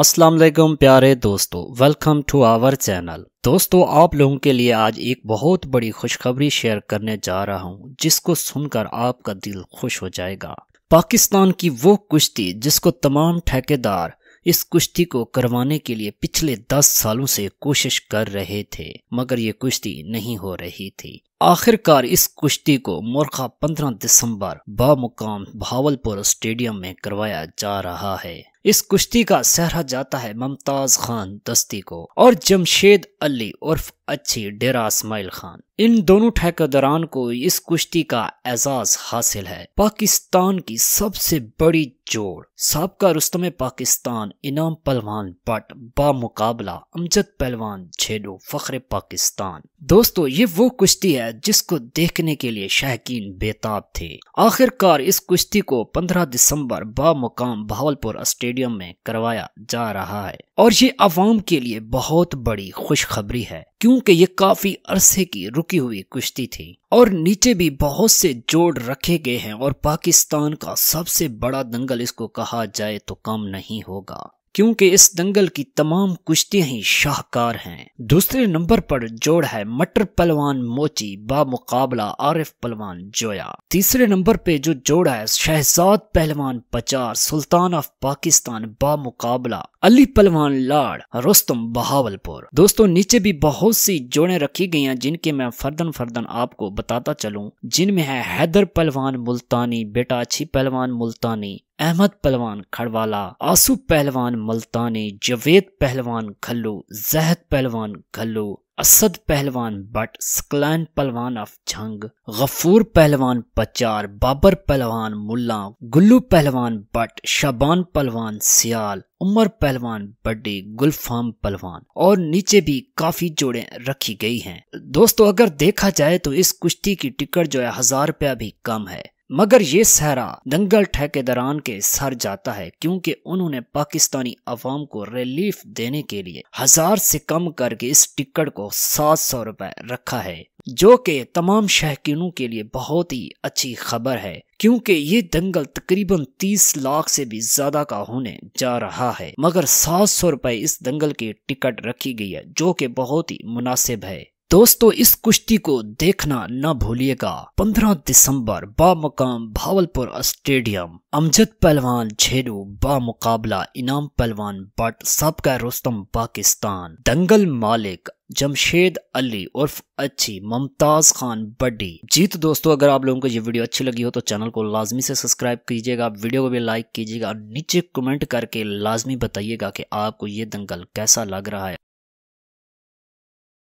अस्सलाम वालेकुम प्यारे दोस्तों वेलकम टू आवर चैनल दोस्तों आप लोगों के लिए आज एक बहुत बड़ी खुशखबरी शेयर करने जा रहा हूं जिसको सुनकर आपका दिल खुश हो जाएगा पाकिस्तान की वो कुश्ती जिसको तमाम ठेकेदार इस कुश्ती को करवाने के लिए पिछले दस सालों से कोशिश कर रहे थे मगर ये कुश्ती नहीं हो रही थी आखिरकार इस कुश्ती को मोरखा 15 दिसंबर बामुकाम भावलपुर स्टेडियम में करवाया जा रहा है इस कुश्ती का सहरा जाता है ममताज खान दस्ती को और जमशेद अली उर्फ अच्छी डेरा इसमाइल खान इन दोनों ठेकेदारान को इस कुश्ती का एजाज हासिल है पाकिस्तान की सबसे बड़ी जोड़ सबका रुस्तम पाकिस्तान इनाम पहलवान बट बामुकाबला अमजद पहलवान छेडो फखरे पाकिस्तान दोस्तों ये वो कुश्ती है है जिसको देखने के लिए शायकीन बेताब थे आखिरकार इस कुश्ती को 15 दिसंबर बामुकाम भावलपुर स्टेडियम में करवाया जा रहा है और ये आवाम के लिए बहुत बड़ी खुशखबरी है क्योंकि ये काफी अरसे की रुकी हुई कुश्ती थी और नीचे भी बहुत से जोड़ रखे गए हैं और पाकिस्तान का सबसे बड़ा दंगल इसको कहा जाए तो कम नहीं होगा क्योंकि इस दंगल की तमाम कुश्तियां ही शाहकार हैं दूसरे नंबर पर जोड़ है मटर पलवान मोची बामुकाबला आरिफ पलवान जोया तीसरे नंबर पे जो जोड़ है शहजाद पहलवान पचार सुल्तान ऑफ पाकिस्तान बामुकाबला अली पलवान लाड़ रोस्तम बहावलपुर दोस्तों नीचे भी बहुत सी जोड़े रखी गई हैं जिनके मैं फर्दन फर्दन आपको बताता चलूं जिनमें है हैदर पलवान मुल्तानी बेटा अच्छी पहलवान मुल्तानी अहमद पहलवान खड़वाला आसू पहलवान मुल्तानी जवेद पहलवान खल्लू जहद पहलवान खल्लू असद पहलवान बट सकलैन पहलवान ऑफ झंग गफूर पहलवान पचार बाबर पहलवान मुल्ला गुल्लू पहलवान बट शबान पहलवान सियाल उमर पहलवान बड्डी गुलफाम पहलवान और नीचे भी काफी जोड़े रखी गई हैं दोस्तों अगर देखा जाए तो इस कुश्ती की टिकट जो है हजार रुपया भी कम है मगर ये सहरा दंगल ठेकेदारान के सर जाता है क्योंकि उन्होंने पाकिस्तानी अवाम को रिलीफ देने के लिए हजार से कम करके इस टिकट को सात सौ रुपए रखा है जो कि तमाम शहकीनों के लिए बहुत ही अच्छी खबर है क्योंकि ये दंगल तकरीबन 30 लाख से भी ज्यादा का होने जा रहा है मगर सात सौ रुपए इस दंगल की टिकट रखी गई है जो कि बहुत ही मुनासिब है दोस्तों इस कुश्ती को देखना न भूलिएगा 15 दिसंबर बामकाम भावलपुर स्टेडियम अमजद पहलवान झेडू बामुकाबला इनाम पहलवान बट सबका रोस्तम पाकिस्तान दंगल मालिक जमशेद अली उर्फ अच्छी मुमताज खान बड्डी जीत दोस्तों अगर आप लोगों को ये वीडियो अच्छी लगी हो तो चैनल को लाजमी से सब्सक्राइब कीजिएगा वीडियो को भी लाइक कीजिएगा और नीचे कमेंट करके लाजमी बताइएगा कि आपको ये दंगल कैसा लग रहा है